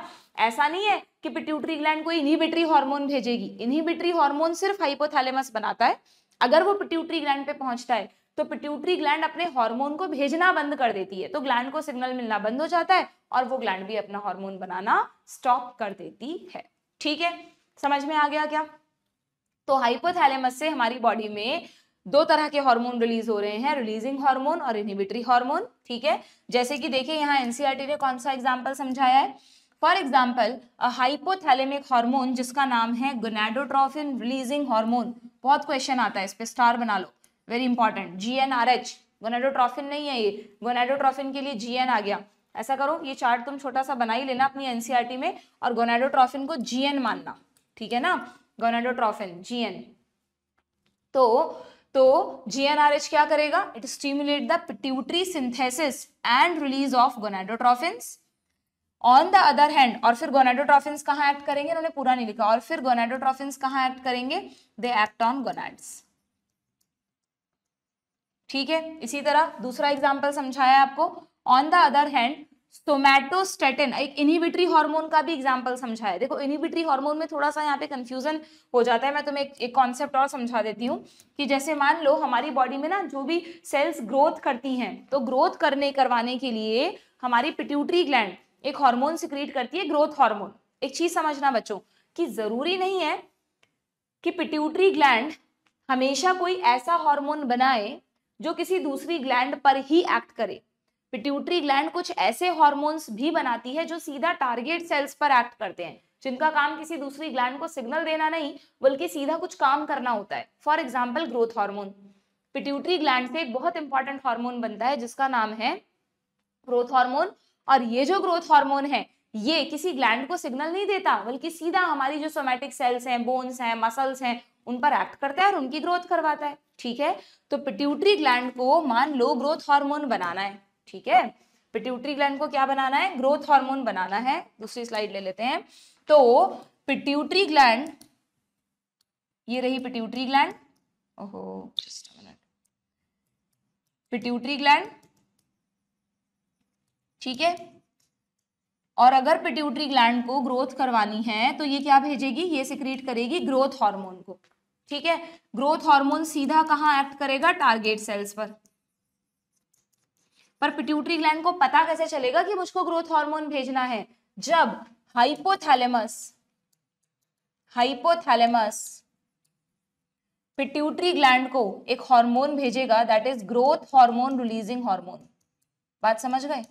ऐसा नहीं है कि पिट्यूटरी ग्लैंड कोई इनिबिटरी हार्मोन भेजेगी इनिबिटरी हार्मोन सिर्फ हाइपोथैलेमस बनाता है अगर वो पिट्यूटरी ग्लैंड पे पहुंचता है तो पिट्यूटरी ग्लैंड अपने हार्मोन को भेजना बंद कर देती है तो ग्लैंड को सिग्नल मिलना बंद हो जाता है और वो ग्लैंड भी अपना हार्मोन बनाना स्टॉप कर देती है ठीक है समझ में आ गया क्या तो हाइपोथैलेमस से हमारी बॉडी में दो तरह के हार्मोन रिलीज हो रहे हैं रिलीजिंग हार्मोन और इनहिबिटरी हार्मोन ठीक है जैसे कि देखिए यहाँ एनसीईआरटी e ने कौन सा एग्जाम्पल समझाया है for example a hypothalamic hormone जिसका नाम है गोनेडोट्रोफिन रिलीजिंग हार्मोन बहुत क्वेश्चन आता है इस पर स्टार बना लो very important G N R H नहीं है ये गोनेडोट्रॉफिन के लिए जी एन आ गया ऐसा करो ये चार्ट तुम छोटा सा बना ही लेना अपनी एनसीईआरटी e में और गोनेडोट्रॉफिन को जी एन मानना ठीक है ना गोनाडोट्रोफिन जीएन तो तो जीएनआरएच क्या करेगा it stimulate the pituitary synthesis and release of gonadotrophin on the other hand और फिर गोनाडोट्रोफिन कहाँ एक्ट करेंगे इन्होंने पूरा नहीं लिखा और फिर गोनाडोट्रोफिन कहाँ एक्ट करेंगे दे एक्ट ऑन गोनाड्स ठीक है इसी तरह दूसरा एग्जाम्पल समझाया आपको on the other hand somatostatin एक इनहिबिटरी हार्मोन का भी एग्जांपल समझा है देखो इनहिबिटरी हार्मोन में थोड़ा सा यहाँ पे कंफ्यूजन हो जाता है मैं तुम्हें एक कॉन्सेप्ट और समझा देती हूँ कि जैसे मान लो हमारी बॉडी में ना जो भी सेल्स ग्रोथ करती हैं तो ग्रोथ करने करवाने के लिए हमारी पिट्यूटरी ग्लैंड एक हार्मोन क्रिएट करती है ग्रोथ हॉर्मोन एक चीज समझना बच्चों की जरूरी नहीं है कि पिट्यूटरी ग्लैंड हमेशा कोई ऐसा हॉर्मोन बनाए जो किसी दूसरी ग्लैंड पर ही एक्ट करे पिट्यूटरी ग्लैंड कुछ ऐसे हॉर्मोन्स भी बनाती है जो सीधा टारगेट सेल्स पर एक्ट करते हैं जिनका काम किसी दूसरी ग्लैंड को सिग्नल देना नहीं बल्कि सीधा कुछ काम करना होता है for example growth hormone pituitary gland से एक बहुत इंपॉर्टेंट हार्मोन बनता है जिसका नाम है ग्रोथ हार्मोन और ये जो ग्रोथ हार्मोन है ये किसी ग्लैंड को सिग्नल नहीं देता बल्कि सीधा हमारी जो सोमेटिक सेल्स हैं बोन्स हैं मसल्स हैं उन पर एक्ट करता है और उनकी ग्रोथ करवाता है ठीक है तो पिट्यूटरी ग्लैंड को मान लो ग्रोथ हार्मोन बनाना है ठीक है पिट्यूटरी ग्लैंड को क्या बनाना है ग्रोथ हार्मोन बनाना है दूसरी स्लाइड ले लेते हैं तो पिट्यूटरी ग्लैंड ये रही पिट्यूटरी ग्लैंड ओहो पिट्यूटरी ग्लैंड ठीक है और अगर पिट्यूटरी ग्लैंड को ग्रोथ करवानी है तो ये क्या भेजेगी ये सिक्रीट करेगी ग्रोथ हार्मोन को ठीक है ग्रोथ हार्मोन सीधा कहाँ एक्ट करेगा टारगेट सेल्स पर पर पिट्यूटरी ग्लैंड को पता कैसे चलेगा कि मुझको ग्रोथ हार्मोन भेजना है जब हाइपोथैलेमस हाइपोथैलेमस पिट्यूटरी ग्लैंड को एक हार्मोन भेजेगा that is growth hormone releasing hormone बात समझ गए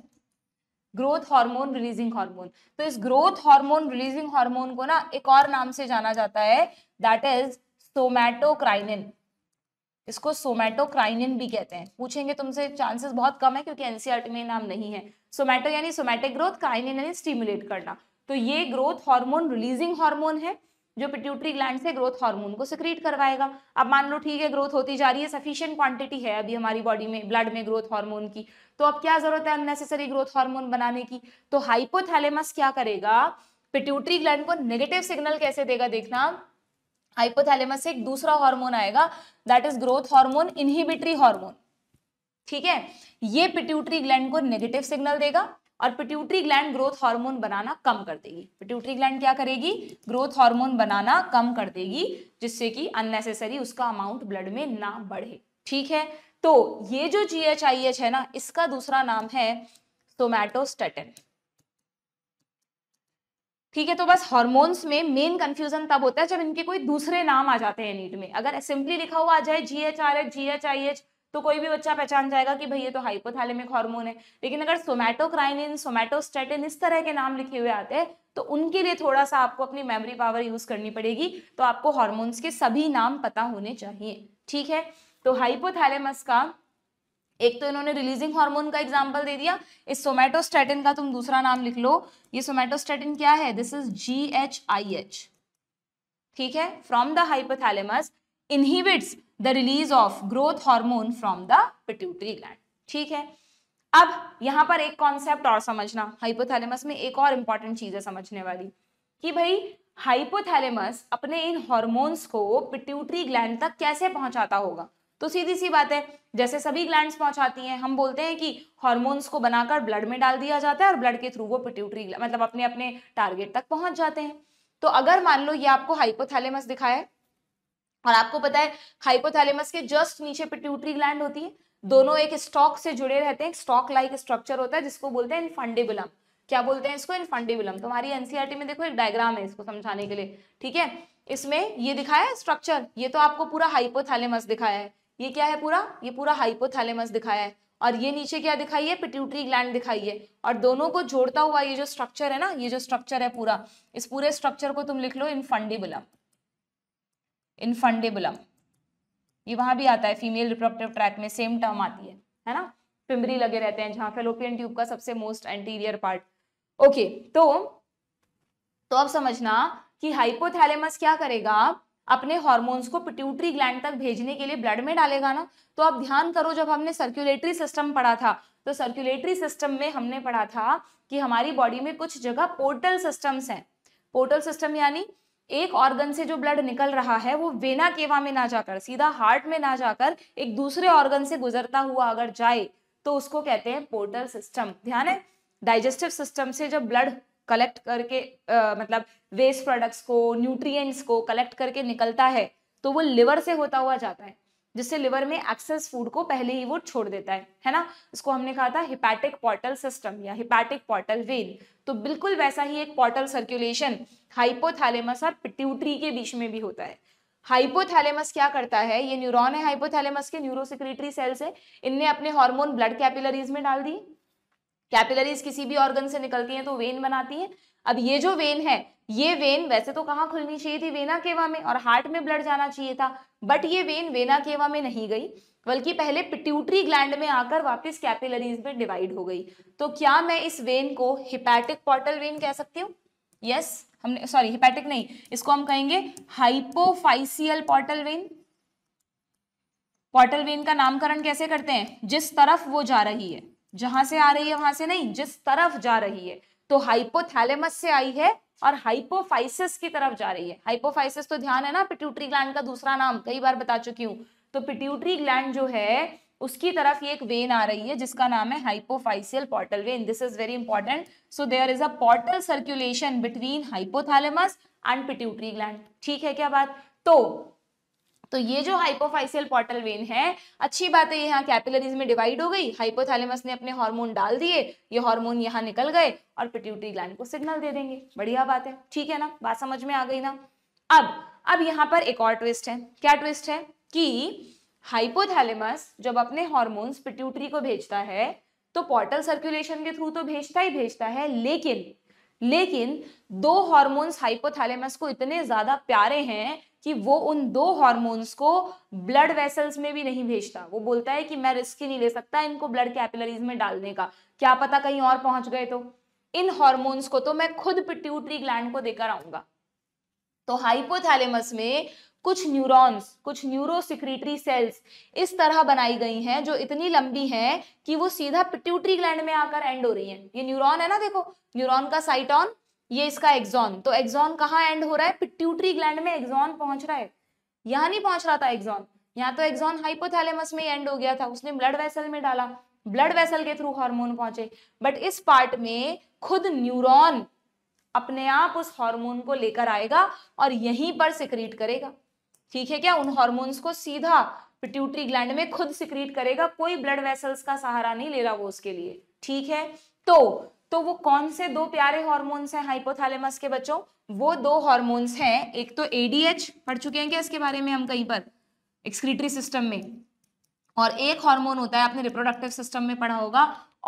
ग्रोथ हार्मोन रिलीजिंग हार्मोन तो इस ग्रोथ हार्मोन रिलीजिंग हार्मोन को ना एक और नाम से जाना जाता है दैट इज सोमैटोक्राइनिन इसको सोमैटोक्राइनिन भी कहते हैं पूछेंगे तुमसे चांसेस बहुत कम है क्योंकि एनसीआरटी e में नाम नहीं है सोमैटो यानी सोमैटिक ग्रोथ क्राइनिन यानी स्टिमुलेट करना तो ये ग्रोथ हार्मोन रिलीजिंग हार्मोन है जो पिट्यूटरी ग्लैंड से ग्रोथ हार्मोन को सिक्रीट करवाएगा अब मान लो ठीक है ग्रोथ होती जा रही है सफिशियंट क्वांटिटी है अभी हमारी बॉडी में ब्लड में ग्रोथ हार्मोन की तो अब क्या जरूरत है अननेसेसरी ग्रोथ हार्मोन बनाने की तो हाइपोथैलेमस क्या करेगा पिट्यूटरी ग्लैंड को नेगेटिव सिग्नल कैसे देगा देखना हाइपोथैलेमस से एक दूसरा हार्मोन आएगा that is growth hormone inhibitory hormone ठीक है ये पिट्यूटरी ग्लैंड को नेगेटिव सिग्नल देगा और पिट्यूटरी ग्लैंड ग्रोथ हार्मोन बनाना कम कर देगी पिट्यूटरी ग्लैंड क्या करेगी ग्रोथ हार्मोन बनाना कम कर देगी जिससे कि अननेसेसरी उसका अमाउंट ब्लड में ना बढ़े ठीक है तो ये जो जी है ना इसका दूसरा नाम है सोमैटोस्टेटिन ठीक है तो बस हॉर्मोन्स में मेन कंफ्यूजन तब होता है जब इनके कोई दूसरे नाम आ जाते हैं नीट में अगर सिंपली लिखा हुआ आ जाए G H R H G H I H तो कोई भी बच्चा पहचान जाएगा कि भाई ये तो हाइपोथैलेमिक हार्मोन है लेकिन अगर सोमैटोक्राइनिन सोमैटोस्टेटिन इस तरह के नाम लिखे हुए आते हैं तो उनके लिए थोड़ा सा आपको अपनी मेमोरी पावर यूज करनी पड़ेगी तो आपको हॉर्मोन्स के सभी नाम पता होने चाहिए ठीक है तो हाइपोथैलेमस का एक तो इन्होंने रिलीजिंग हार्मोन का एग्जाम्पल दे दिया इस सोमेटोस्टेटिन का तुम दूसरा नाम लिख लो ये सोमेटोस्टेटिन क्या है this is G H I H ठीक है from the hypothalamus inhibits the release of growth hormone from the pituitary gland ठीक है अब यहां पर एक कॉन्सेप्ट और समझना हाइपोथैलेमस में एक और इंपॉर्टेंट चीज है समझने वाली कि भाई हाइपोथैलेमस अपने इन हॉर्मोन्स को पिट्यूटरी ग्लैंड तक कैसे पहुंचाता होगा तो सीधी सी बात है जैसे सभी ग्लैंड्स पहुंचाती हैं हम बोलते हैं कि हॉर्मोन्स को बनाकर ब्लड में डाल दिया जाता है और ब्लड के थ्रू वो पिट्यूटरी मतलब अपने अपने टारगेट तक पहुंच जाते हैं तो अगर मान लो ये आपको हाइपोथैलेमस दिखाया और आपको पता है हाइपोथैलेमस के जस्ट नीचे पिट्यूटरी ग्लैंड होती है दोनों एक स्टॉक से जुड़े रहते हैं स्टॉक लाइक स्ट्रक्चर होता है जिसको बोलते हैं इनफंडेबुलम क्या बोलते हैं इसको इनफंडेबुलम तुम्हारी एनसीआरटी में देखो एक डायग्राम है इसको समझाने के लिए ठीक है इसमें ये दिखाया है स्ट्रक्चर ये तो आपको पूरा हाइपोथैलेमस दिखाया है ये क्या है पूरा ये पूरा हाइपोथैलेमस दिखाया है और ये नीचे क्या दिखाई है पिट्यूटरी ग्लैंड दिखाई है और दोनों को जोड़ता हुआ ये जो स्ट्रक्चर है ना ये जो स्ट्रक्चर है पूरा इस पूरे स्ट्रक्चर को तुम लिख लो इनफंडिबुलम इनफंडिबुलम ये वहां भी आता है फीमेल रिप्रोडक्टिव ट्रैक में सेम टर्म आती है है ना पिमरी लगे रहते हैं जहां फेलोपियन ट्यूब का सबसे मोस्ट एंटीरियर पार्ट ओके तो तो अब समझना कि हाइपोथैलेमस क्या करेगा अपने हॉर्मोन्स को पिट्यूटरी ग्लैंड तक भेजने के लिए ब्लड में डालेगा ना तो आप ध्यान करो जब हमने सर्कुलेटरी सिस्टम पढ़ा था तो सर्कुलेटरी सिस्टम में हमने पढ़ा था कि हमारी बॉडी में कुछ जगह पोर्टल सिस्टम्स हैं पोर्टल सिस्टम यानी एक ऑर्गन से जो ब्लड निकल रहा है वो वेना केवा में ना जाकर सीधा हार्ट में ना जाकर एक दूसरे ऑर्गन से गुजरता हुआ अगर जाए तो उसको कहते हैं पोर्टल सिस्टम ध्यान है डाइजेस्टिव सिस्टम से जब ब्लड कलेक्ट करके आ, मतलब वेस्ट प्रोडक्ट्स को न्यूट्रिएंट्स को कलेक्ट करके निकलता है तो वो लिवर से होता हुआ जाता है जिससे लिवर में एक्सेस फूड को पहले ही वो छोड़ देता है है ना इसको हमने कहा था हिपैटिक पोर्टल सिस्टम या हिपैटिक पोर्टल वेन तो बिल्कुल वैसा ही एक पोर्टल सर्कुलेशन हाइपोथैलेमस और पिट्यूटरी के बीच में भी होता है हाइपोथैलेमस क्या करता है ये न्यूरॉन है हाइपोथैलेमस के न्यूरोसिक्रेटरी सेल्स है इनने अपने हार्मोन ब्लड कैपिलरीज में डाल दी कैपिलरीज किसी भी ऑर्गन से निकलती हैं तो वेन बनाती हैं अब ये जो वेन है ये वेन वैसे तो कहाँ खुलनी चाहिए थी वेना केवा में और हार्ट में ब्लड जाना चाहिए था बट ये वेन वेना केवा में नहीं गई बल्कि पहले पिट्यूटरी ग्लैंड में आकर वापस कैपिलरीज में डिवाइड हो गई तो क्या मैं इस वेन को हिपैटिक पॉर्टल वेन कह सकती हूँ यस yes, हमने सॉरी हिपैटिक नहीं इसको हम कहेंगे hypophyseal portal vein portal vein का नामकरण कैसे करते हैं जिस तरफ वो जा रही है जहां से आ रही है वहां से नहीं जिस तरफ जा रही है तो हाइपोथैलेमस से आई है और हाइपोफाइसिस की तरफ जा रही है हाइपोफाइसिस तो ध्यान है ना पिट्यूटरी ग्लैंड का दूसरा नाम कई बार बता चुकी हूँ तो पिट्यूटरी ग्लैंड जो है उसकी तरफ ये एक वेन आ रही है जिसका नाम है hypophyseal portal vein this is very important so there is a portal circulation between hypothalamus and pituitary gland ठीक है क्या बात तो तो ये जो हाइपोफाइसियल पॉर्टल वेन है अच्छी बात है यहाँ कैपिलरीज में डिवाइड हो गई हाइपोथैलेमस ने अपने हार्मोन डाल दिए ये हार्मोन यहाँ निकल गए और पिट्यूटरी ग्लैंड को सिग्नल दे देंगे बढ़िया बात है ठीक है ना बात समझ में आ गई ना अब अब यहाँ पर एक और ट्विस्ट है क्या ट्विस्ट है कि हाइपोथैलेमस जब अपने हॉर्मोन्स पिट्यूटरी को भेजता है तो पोर्टल सर्कुलेशन के थ्रू तो भेजता ही भेजता है लेकिन लेकिन दो हॉर्मोन्स हाइपोथैलेमस को इतने ज्यादा प्यारे हैं कि वो उन दो हॉर्मोन्स को ब्लड वेसल्स में भी नहीं भेजता वो बोलता है कि मैं रिस्क ही नहीं ले सकता इनको ब्लड कैपिलरीज में डालने का क्या पता कहीं और पहुंच गए तो इन हॉर्मोन्स को तो मैं खुद पिट्यूटरी ग्लैंड को देकर आऊंगा तो हाइपोथैलेमस में कुछ न्यूरॉन्स कुछ न्यूरोसिक्रेटरी सेल्स इस तरह बनाई गई हैं जो इतनी लंबी हैं कि वो सीधा पिट्यूटरी ग्लैंड में आकर एंड हो रही हैं ये न्यूरॉन है ना देखो न्यूरॉन का साइटॉन ये इसका एग्जॉन तो एग्जॉन कहाँ एंड हो रहा है पिट्यूटरी ग्लैंड में एग्जॉन पहुंच रहा है यहाँ नहीं पहुंच रहा था एग्जॉन यहाँ तो एग्जॉन हाइपोथैलेमस में एंड हो गया था उसने ब्लड वेसल में डाला ब्लड वेसल के थ्रू हार्मोन पहुंचे बट इस पार्ट में खुद न्यूरॉन अपने आप उस हार्मोन को लेकर आएगा और यहीं पर सिक्रीट करेगा ठीक है क्या उन हार्मोन्स को सीधा पिट्यूटरी ग्लैंड में खुद सिक्रीट करेगा कोई ब्लड वेसल्स का सहारा नहीं ले रहा वो उसके लिए ठीक है तो तो वो कौन से दो प्यारे हॉर्मोन्स हैं हाइपोथैलेमस के बच्चों वो दो हॉर्मोन्स हैं एक तो एडीएच पढ़ चुके हैं क्या इसके बारे में हम कहीं पर एक्सक्रीटरी सिस्टम में और एक हार्मोन होता है आपने रिप्रोडक्टिव सिस्टम में पढ़ा होगा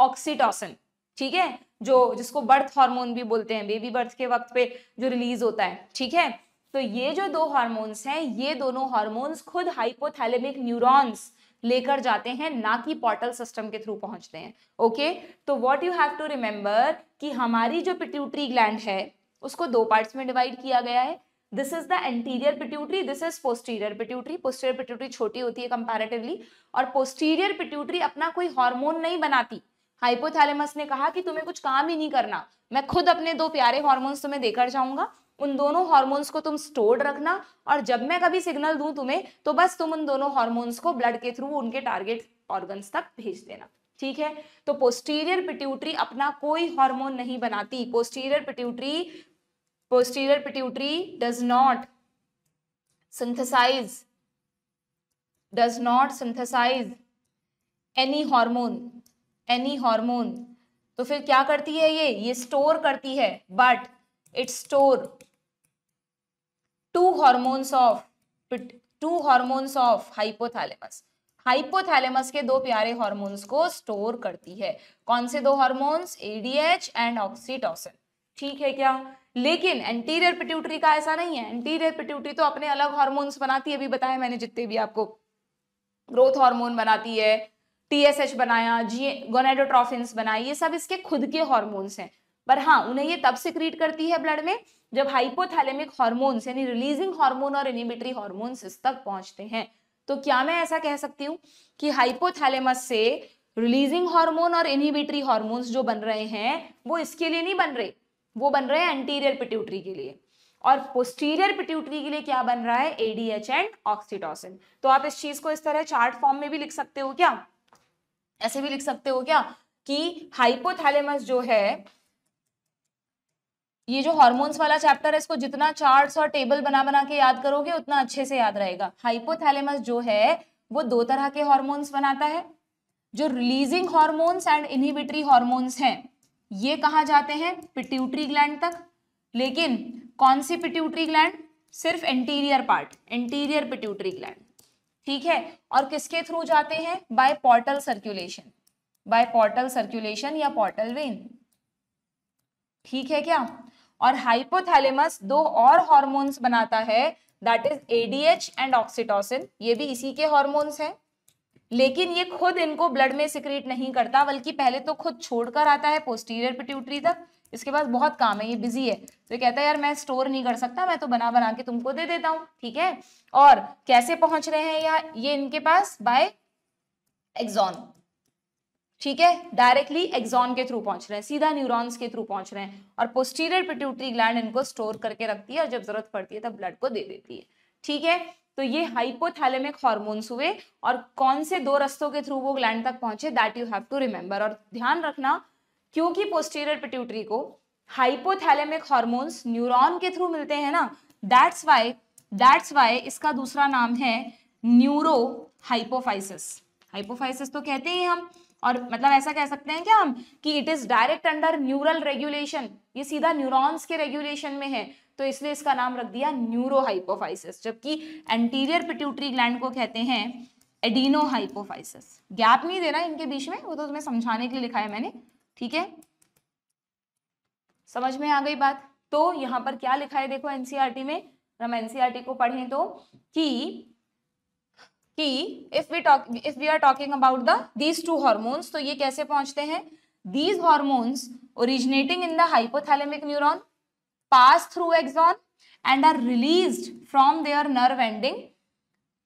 ऑक्सीटोसिन ठीक है जो जिसको बर्थ हार्मोन भी बोलते हैं बेबी बर्थ के वक्त पे जो रिलीज होता है ठीक है तो ये जो दो हार्मोन्स हैं ये दोनों हार्मोन्स खुद हाइपोथैलेमिक न्यूरॉन्स लेकर जाते हैं ना कि पोर्टल सिस्टम के थ्रू पहुंचते हैं ओके तो what you have to remember कि हमारी जो पिट्यूटरी ग्लैंड है उसको दो पार्ट्स में डिवाइड किया गया है this is the anterior pituitary this is posterior pituitary posterior pituitary छोटी होती है कंपेरेटिवली और पोस्टीरियर पिट्यूटरी अपना कोई हार्मोन नहीं बनाती हाइपोथैलेमस ने कहा कि तुम्हें कुछ काम ही नहीं करना मैं खुद अपने दो प्यारे हॉर्मोन्स तुम्हें देकर जाऊंगा उन दोनों हार्मोन्स को तुम स्टोर्ड रखना और जब मैं कभी सिग्नल दूं तुम्हें तो बस तुम उन दोनों हार्मोन्स को ब्लड के थ्रू उनके टारगेट ऑर्गन्स तक भेज देना ठीक है तो पोस्टीरियर पिट्यूटरी अपना कोई हार्मोन नहीं बनाती posterior pituitary posterior pituitary does not synthesize does not synthesize any hormone any hormone तो फिर क्या करती है ये ये स्टोर करती है but it store two hormones of two hormones of hypothalamus hypothalamus के दो प्यारे हॉर्मोन्स को स्टोर करती है कौन से दो हॉर्मोन्स एडीएच एंड ऑक्सीटोसिन ठीक है क्या लेकिन एंटीरियर पिट्यूटरी का ऐसा नहीं है एंटीरियर पिट्यूटरी तो अपने अलग हॉर्मोन्स बनाती है अभी बताया मैंने जितने भी आपको ग्रोथ हार्मोन बनाती है टीएसएच बनाया जी गोनेडोट्रॉफिन्स बनाए ये सब इसके खुद के हॉर्मोन्स हैं पर हाँ उन्हें ये तब सिक्रीट करती है ब्लड में जब हाइपोथैलेमिक हार्मोन्स यानी रिलीजिंग हार्मोन और इनिबिटरी हार्मोन्स इस तक पहुंचते हैं तो क्या मैं ऐसा कह सकती हूँ कि हाइपोथैलेमस से रिलीजिंग हार्मोन और इनिबिटरी हार्मोन्स जो बन रहे हैं वो इसके लिए नहीं बन रहे वो बन रहे हैं एंटीरियर पिट्यूटरी के लिए और पोस्टीरियर पिट्यूटरी के लिए क्या बन रहा है एडीएच एंड ऑक्सीटोसिन तो आप इस चीज को इस तरह चार्ट फॉर्म में भी लिख सकते हो क्या ऐसे भी लिख सकते हो क्या कि हाइपोथैलेमस जो है ये जो हार्मोन्स वाला चैप्टर है इसको जितना चार्ट्स और टेबल बना बना के याद करोगे उतना अच्छे से याद रहेगा हाइपोथैलेमस जो है वो दो तरह के हार्मोन्स बनाता है जो releasing hormones and inhibitory hormones हैं ये कहाँ जाते हैं पिट्यूटरी ग्लैंड तक लेकिन कौन सी पिट्यूटरी ग्लैंड सिर्फ anterior part anterior pituitary gland ठीक है और किसके थ्रू जाते हैं by portal circulation by portal circulation या पोर्टल वेन ठीक है क्या और हाइपोथैलेमस दो और हॉर्मोन्स बनाता है that is ADH and oxytocin ये भी इसी के हॉर्मोन्स हैं लेकिन ये खुद इनको ब्लड में सिक्रेट नहीं करता बल्कि पहले तो खुद छोड़कर आता है पोस्टीरियर पिट्यूटरी तक इसके पास बहुत काम है ये बिजी है तो ये कहता है यार मैं स्टोर नहीं कर सकता मैं तो बना बना के तुमको दे देता हूँ ठीक है और कैसे पहुंच रहे हैं या ये इनके पास बाय एग्जॉन ठीक है डायरेक्टली एक्सॉन के थ्रू पहुंच रहे हैं सीधा न्यूरॉन्स के थ्रू पहुंच रहे हैं और पोस्टीरियर पिट्यूटरी ग्लैंड इनको स्टोर करके रखती है और जब जरूरत पड़ती है तब ब्लड को दे देती है ठीक है तो ये हाइपोथैलेमिक हॉर्मोन्स हुए और कौन से दो रस्तों के थ्रू वो ग्लैंड तक पहुंचे that you have to remember और ध्यान रखना क्योंकि पोस्टीरियर पिट्यूटरी को हाइपोथैलेमिक हॉर्मोन्स न्यूरॉन के थ्रू मिलते हैं ना दैट्स वाई दैट्स वाई इसका दूसरा नाम है न्यूरो हाइपोफाइसिस हाइपोफाइसिस तो कहते ही हम और मतलब ऐसा कह सकते हैं क्या हम कि it is direct under neural regulation ये सीधा न्यूरॉन्स के रेगुलेशन में है तो इसलिए इसका नाम रख दिया न्यूरोहाइपोफाइसिस जबकि एंटीरियर पिट्यूटरी ग्लैंड को कहते हैं हाइपोफाइसिस गैप नहीं दे रहा इनके बीच में वो तो तुम्हें समझाने के लिए लिखा है मैंने ठीक है समझ में आ गई बात तो यहां पर क्या लिखा है देखो एनसीआरटी e में हम एनसीआरटी e को पढ़ें तो कि कि if we talk if we are talking about the these two hormones तो ये कैसे पहुंचते हैं these hormones originating in the hypothalamic neuron pass through axon and are release from their nerve ending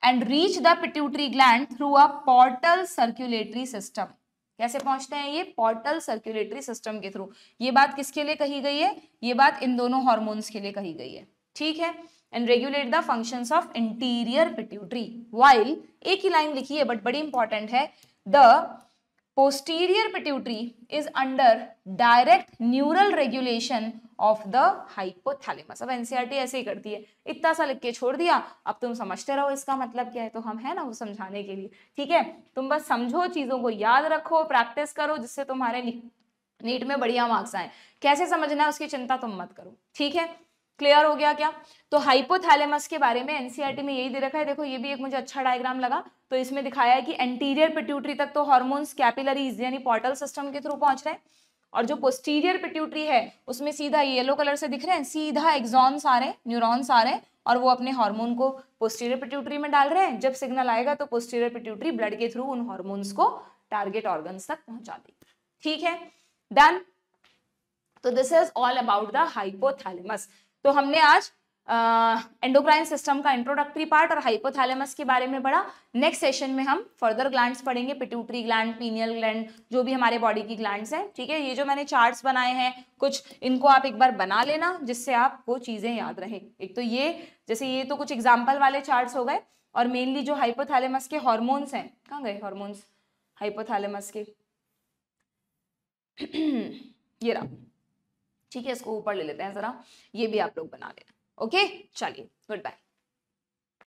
and reach the pituitary gland through a portal circulatory system कैसे पहुंचते हैं ये portal circulatory system के थ्रू ये बात किसके लिए कही गई है ये बात इन दोनों हॉर्मोन्स के लिए कही गई है ठीक है and regulate the function of interior pituitary while एक ही लाइन लिखी है बट बड़ी इंपॉर्टेंट है the posterior pituitary is under direct neural regulation of the hypothalamus अब एनसीईआरटी e ऐसे ही करती है इतना सा लिख के छोड़ दिया अब तुम समझते रहो इसका मतलब क्या है तो हम है ना वो समझाने के लिए ठीक है तुम बस समझो चीज़ों को याद रखो प्रैक्टिस करो जिससे तुम्हारे नीट में बढ़िया मार्क्स आए कैसे समझना है उसकी चिंता तुम मत करो ठीक है क्लियर हो गया क्या तो हाइपोथैलेमस के बारे में एनसीईआरटी e में यही दे रखा है देखो ये भी एक मुझे अच्छा डायग्राम लगा तो इसमें दिखाया है कि एंटीरियर पिट्यूटरी तक तो हॉर्मोन्स कैपिलरीज यानी पोर्टल सिस्टम के थ्रू पहुंच रहे हैं और जो पोस्टीरियर पिट्यूटरी है उसमें सीधा येलो कलर से दिख रहे हैं सीधा एग्जॉन्स आ रहे हैं न्यूरोन्स आ रहे हैं और वो अपने हार्मोन को पोस्टीरियर पिट्यूटरी में डाल रहे हैं जब सिग्नल आएगा तो पोस्टीरियर पिट्यूटरी ब्लड के थ्रू उन हार्मोन्स को टारगेट ऑर्गन्स तक पहुंचा देगी ठीक है डन तो this is all about the hypothalamus तो हमने आज एंडोक्राइन सिस्टम का इंट्रोडक्टरी पार्ट और हाइपोथैलेमस के बारे में पढ़ा नेक्स्ट सेशन में हम फर्दर ग्लैंड्स पढ़ेंगे पिट्यूटरी ग्लैंड पीनियल ग्लैंड जो भी हमारे बॉडी की ग्लैंड्स हैं ठीक है ये जो मैंने चार्ट्स बनाए हैं कुछ इनको आप एक बार बना लेना जिससे आप वो चीज़ें याद रहे एक तो ये जैसे ये तो कुछ एग्जाम्पल वाले चार्ट्स हो गए और मेनली जो हाइपोथैलेमस के हॉर्मोन्स हैं कहाँ गए हॉर्मोन्स हाइपोथैलेमस के ये रहा ठीक है इसको ऊपर ले लेते हैं जरा ये भी आप लोग बना लेना ओके चलिए गुड बाय